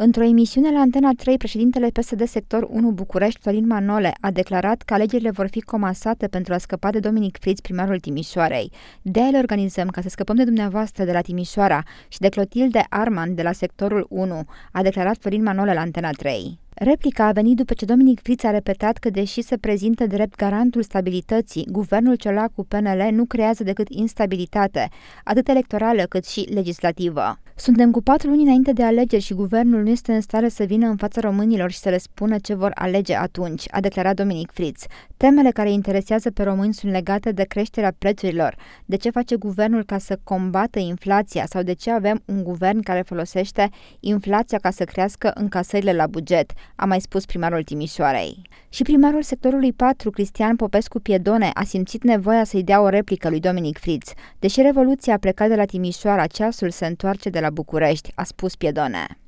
Într-o emisiune la Antena 3, președintele PSD Sector 1 București, Florin Manole, a declarat că alegerile vor fi comasate pentru a scăpa de Dominic Fritz, primarul Timișoarei. de le organizăm ca să scăpăm de dumneavoastră de la Timișoara și de Clotilde Arman de la Sectorul 1, a declarat Florin Manole la Antena 3. Replica a venit după ce Dominic Friț a repetat că, deși se prezintă drept garantul stabilității, guvernul cu PNL nu creează decât instabilitate, atât electorală cât și legislativă. Suntem cu patru luni înainte de alegeri și guvernul nu este în stare să vină în fața românilor și să le spună ce vor alege atunci, a declarat Dominic Fritz. Temele care interesează pe români sunt legate de creșterea prețurilor, de ce face guvernul ca să combată inflația sau de ce avem un guvern care folosește inflația ca să crească încasările la buget, a mai spus primarul Timișoarei. Și primarul sectorului 4, Cristian Popescu Piedone, a simțit nevoia să-i dea o replică lui Dominic Fritz. Deși revoluția a plecat de la Timișoara, ceasul se întoarce de la București, a spus Piedone.